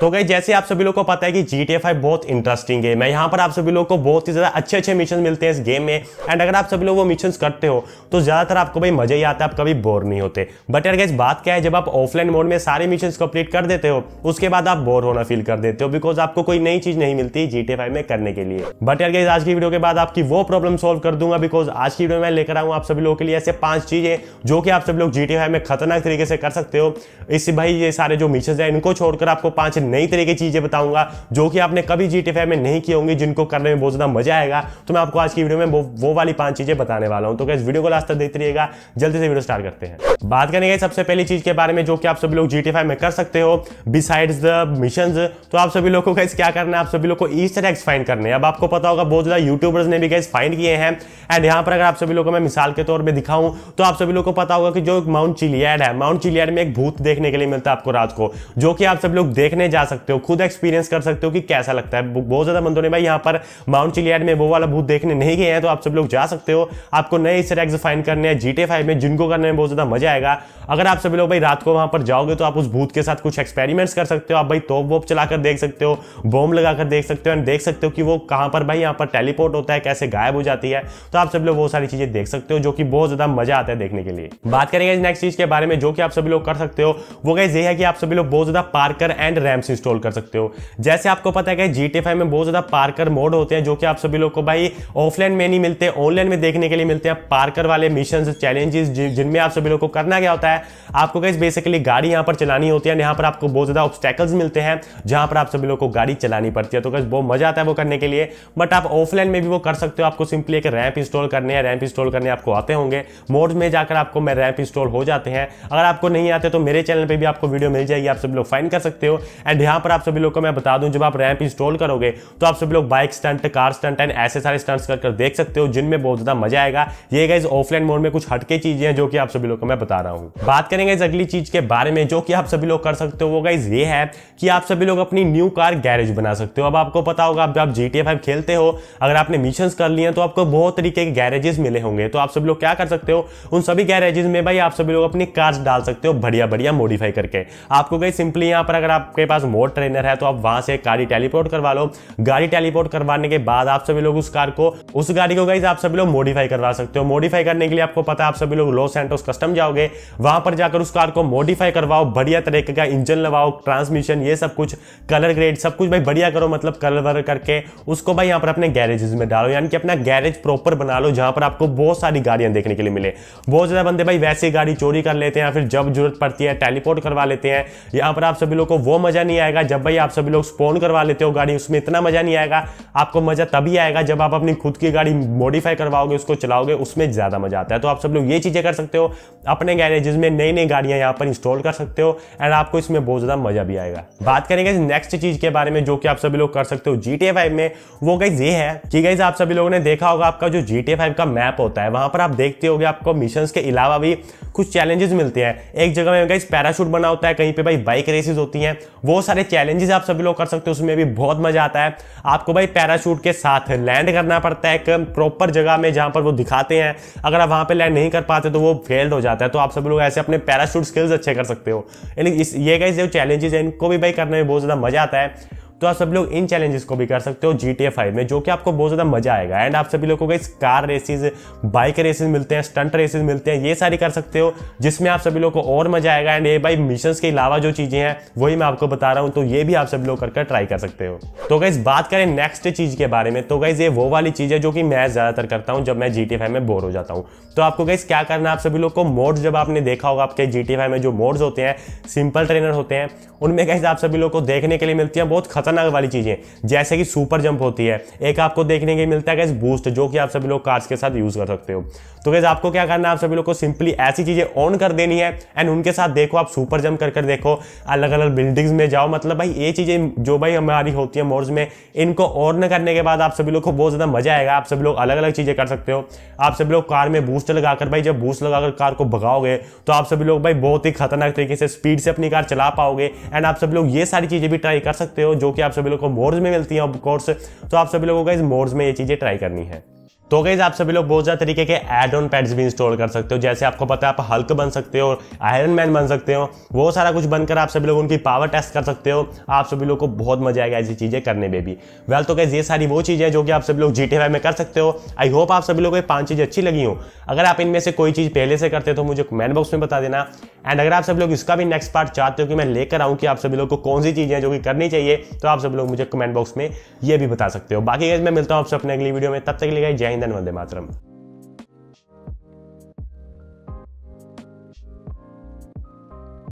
तो गई जैसे आप सभी लोग को पता है कि जी टी बहुत इंटरेस्टिंग गेम है यहाँ पर आप सभी लोग को बहुत ही ज़्यादा अच्छे अच्छे मिशन मिलते हैं इस गेम में एंड अगर आप सभी लोग वो मिशन करते हो तो ज़्यादातर आपको भाई मज़ा ही आता है आप कभी बोर नहीं होते बट यार गैस बात क्या है जब आप ऑफलाइन मोड में सारे मिशन कंप्लीट कर देते हो उसके बाद आप बोर होना फील कर देते हो बिकॉज आपको कोई नई चीज़ नहीं मिलती जी में करने के लिए बट यार गैस आज की वीडियो के बाद आपकी वो प्रॉब्लम सोल्व कर दूंगा बिकॉज आज की वीडियो में लेकर आऊँ आप सभी लोगों के लिए ऐसे पांच चीज़ें जो कि आप सभी लोग जी में खतरनाक तरीके से कर सकते हो इससे भाई ये सारे जो मिशन है इनको छोड़कर आपको पांच नई तरह की चीज़ें बताऊंगा जो कि आपने कभी जी टी में नहीं की होंगी जिनको करने में बहुत ज़्यादा मजा आएगा तो मैं आपको आज की वीडियो में वो, वो वाली पांच चीज़ें बताने वाला हूं तो क्या वीडियो को लास्ट तक देखते रहिएगा जल्दी से वीडियो स्टार्ट करते हैं बात करेंगे है सबसे पहली चीज़ के बारे में जो कि आप सभी लोग जी में कर सकते हो बिसाइड्स द मिशन तो आप सभी लोगों को कैसे क्या करना है आप सभी लोग को ईस्टर एग्स फाइंड करने अब आपको पता होगा बहुत ज़्यादा यूट्यूबर्स ने भी गैस फाइंड किए हैं एंड यहाँ पर अगर आप सभी लोगों को मैं मिसाल के तौर पर दिखाऊं तो आप सभी लोग को पता होगा कि जो माउंट चिलियड है माउंट चिलियड में एक भूत देखने के लिए मिलता है आपको रात को जो कि आप सब लोग देखने जा सकते हो खुद एक्सपीरियंस कर सकते हो कि कैसा लगता है बहुत ज़्यादा बंदों ने भाई यहाँ पर माउंट चिलियाड में वो वाला भूत देखने नहीं गए हैं तो आप सब लोग जा सकते हो आपको नए इस रैग्स फाइन करने हैं जीटे फाइव में जिनको करने में बहुत ज़्यादा मजा आएगा अगर आप सभी लोग भाई रात को वहां पर जाओगे तो आप उस भूत के साथ कुछ एक्सपेरिमेंट्स कर सकते हो आप भाई तोप वोप चलाकर देख सकते हो बॉम्ब लगाकर देख सकते हो एंड देख सकते हो कि वो कहां पर भाई यहाँ पर टेलीपोर्ट होता है कैसे गायब हो जाती है तो आप सभी लोग वो सारी चीज़ें देख सकते हो जो कि बहुत ज़्यादा मजा आता है देखने के लिए बात करेंगे नेक्स्ट चीज़ के बारे में जो कि आप सभी लोग कर सकते हो वो गैस ये है कि आप सभी लोग बहुत ज़्यादा parkour and ramp apps install कर सकते हो जैसे आपको पता है जी टी में बहुत ज़्यादा पार्कर मोड होते हैं जो कि आप सभी लोग को भाई ऑफलाइन में नहीं मिलते ऑनलाइन में देखने के लिए मिलते हैं पार्कर वाले मिशन चैलेंजेस जिनमें आप सभी लोग को करना क्या होता है आपको कैसे बेसिकली गाड़ी यहाँ पर चलानी होती है यहाँ पर आपको बहुत ज़्यादा ऑब्स्टैकल्स मिलते हैं जहां पर आप सभी लोग को गाड़ी चलानी पड़ती है तो कैसे बहुत मज़ा आता है वो करने के लिए बट आप ऑफलाइन में भी वो कर सकते हो आपको सिंपली एक रैंप इंस्टॉल करने है रैंप इंस्टॉल करने आपको आते होंगे मोड में जाकर आपको मैं रैंप इंस्टॉल हो जाते हैं अगर आपको नहीं आते तो मेरे चैनल पर भी आपको वीडियो मिल जाएगी आप सभी लोग फाइन कर सकते हो एंड एंड यहां पर आप सभी लोग को मैं बता दूं जब आप रैंप इंस्टॉल करोगे तो आप सभी लोग bike stunt car stunt and ऐसे सारे स्टंट्स कर, कर देख सकते हो जिनमें बहुत ज्यादा मजा आएगा ये गाइज ऑफलाइन मोड में कुछ हटके चीजें हैं जो कि आप सभी लोग को मैं बता रहा हूँ बात करेंगे इस अगली चीज के बारे में जो कि आप सभी लोग कर सकते हो वो गाइज ये है कि आप सभी लोग अपनी न्यू कार गैरेज बना सकते हो अब आपको पता होगा अब आप जी टी खेलते हो अगर आपने मिशन कर लिए तो आपको बहुत तरीके के गैरेजेस मिले होंगे तो आप सभी लोग क्या कर सकते हो उन सभी गैरेजेस में भाई आप सभी लोग अपनी कार्स डाल सकते हो बढ़िया बढ़िया मॉडिफाई करके आपको गई सिंपली यहां पर अगर आपके पास मोड ट्रेनर है तो आप वहां से गाड़ी टेलीपोर्ट करवा लो गाड़ी टेलीपोर्ट करवाने के बाद आप सभी लोग उस कार को उस गाड़ी को गाइज आप सभी लोग मॉडिफाई करवा सकते हो मॉडिफाई करने के लिए आपको पता है आप सभी लोग लॉस एंटोस कस्टम जाओगे वहां पर जाकर उस कार को मॉडिफाई करवाओ बढ़िया तरीके का इंजन लगाओ ट्रांसमिशन ये सब कुछ कलर ग्रेड सब कुछ भाई बढ़िया करो मतलब कलर वर करके उसको भाई यहाँ पर अपने गैरेजेस में डालो यानी कि अपना गैरेज प्रॉपर बना लो जहां पर आपको बहुत सारी गाड़ियां देखने के लिए मिले बहुत ज्यादा बंदे भाई वैसे गाड़ी चोरी कर लेते हैं या फिर जब जरूरत पड़ती है टेलीपोर्ट करवा लेते हैं यहाँ पर आप सभी लोग को वो मजा नहीं नहीं आएगा जब भाई आप सभी लोग स्पॉन करवा लेते हो गाड़ी उसमें इतना मजा नहीं आएगा आपको मजा तभी आएगा जब आप अपनी खुद की गाड़ी मॉडिफाई करवाओगे उसको चलाओगे उसमें ज्यादा मजा आता है तो आप सब लोग ये चीजें कर सकते हो अपने गैरेजेस में नई नई गाड़ियां यहाँ पर इंस्टॉल कर सकते हो एंड आपको इसमें बहुत ज्यादा मजा भी आएगा बात करेंगे नेक्स्ट चीज के बारे में जो कि आप सभी लोग कर सकते हो जीटीए फाइव में वो गाइज ये है कि गाइज आप सभी लोगों ने देखा होगा आपका जो जीटीए फाइव का मैप होता है वहां पर आप देखते हो आपको मिशन के अलावा भी कुछ चैलेंजेस मिलते हैं एक जगह में पैराशूट बना होता है कहीं पे भाई बाइक रेसेस होती हैं वो सारे चैलेंजेस आप सभी लोग कर सकते हो उसमें भी बहुत मजा आता है आपको भाई पैराशूट के साथ लैंड करना पड़ता है एक प्रॉपर जगह में जहां पर वो दिखाते हैं अगर आप वहां पर लैंड नहीं कर पाते तो वो फेल्ड हो जाता है तो आप सभी लोग ऐसे अपने पैराशूट स्किल्स अच्छे कर सकते हो यानी इस ये कई जो चैलेंजेस है इनको भी भाई करने में बहुत ज़्यादा मजा आता है तो आप सब लोग इन चैलेंजेस को भी कर सकते हो जी टी फाइव में जो कि आपको बहुत ज़्यादा मजा आएगा एंड आप सभी लोगों को इस कार रेसेज बाइक रेसेज मिलते हैं स्टंट रेसिस मिलते हैं ये सारी कर सकते हो जिसमें आप सभी लोग को और मजा आएगा एंड ये बाई मिशन के अलावा जो चीज़ें हैं वही मैं आपको बता रहा हूँ तो ये भी आप सभी लोग करके ट्राई कर सकते हो तो गाइज बात करें नेक्स्ट चीज़ के बारे में तो गाइज ये वो वाली चीज़ है जो कि मैं ज़्यादातर करता हूँ जब मैं जी टी में बोर हो जाता हूँ तो आपको गाइज क्या करना है आप सभी लोग को मोड्स जब आपने देखा होगा आपके जी टी में जो मोड्स होते हैं सिंपल ट्रेनर होते हैं उनमें गाइज आप सभी लोग को देखने के लिए मिलती है बहुत खतरनाक वाली चीज़ें जैसे कि सुपर जंप होती है एक आपको देखने के मिलता है गैस बूस्ट जो कि आप सभी लोग कार्स के साथ यूज़ कर सकते हो तो गैस आपको क्या करना है आप सभी लोग को सिंपली ऐसी चीज़ें ऑन कर देनी है एंड उनके साथ देखो आप सुपर जंप कर कर देखो अलग अलग बिल्डिंग्स में जाओ मतलब भाई ये चीज़ें जो भाई हमारी होती है मोर्स में इनको ऑन करने के बाद आप सभी लोग को बहुत ज़्यादा मजा आएगा आप सभी लोग अलग अलग चीज़ें कर सकते हो आप सभी लोग कार में बूस्ट लगाकर भाई जब बूस्ट लगाकर कार को भगाओगे तो आप सभी लोग भाई बहुत ही खतरनाक तरीके से स्पीड से अपनी कार चला पाओगे एंड आप सभी लोग ये सारी चीज़ें भी ट्राई कर सकते हो जो कि आप सभी लोग को मोर्स में मिलती है ऑफकोर्स कोर्स तो आप सभी लोगों का इस मोर्स में ये चीज़ें ट्राई करनी है तो गैज आप सभी लोग बहुत ज़्यादा तरीके के एड ऑन पैड्स भी इंस्टॉल कर सकते हो जैसे आपको पता है आप हल्क बन सकते हो आयरन मैन बन सकते हो वो सारा कुछ बनकर आप सभी लोग उनकी पावर टेस्ट कर सकते हो आप सभी लोग को बहुत मजा आएगा ऐसी चीज़ें करने में भी वेल तो गैज ये सारी वो चीज़ें जो कि आप सभी लोग जी में कर सकते हो आई होप आप सभी लोग को पांच चीज़ अच्छी लगी हो अगर आप इनमें से कोई चीज़ पहले से करते हो तो मुझे कमेंट बॉक्स में बता देना एंड अगर आप सभी लोग इसका भी नेक्स्ट पार्ट चाहते हो कि मैं लेकर आऊँ कि आप सभी लोग को कौन सी चीज़ें जो कि करनी चाहिए तो आप सभी लोग मुझे कमेंट बॉक्स में ये भी बता सकते हो बाकी गैज मैं मिलता हूँ आपसे अपने अगली वीडियो में तब तक ले जय ஐந்தான் வந்து மாத்திரம்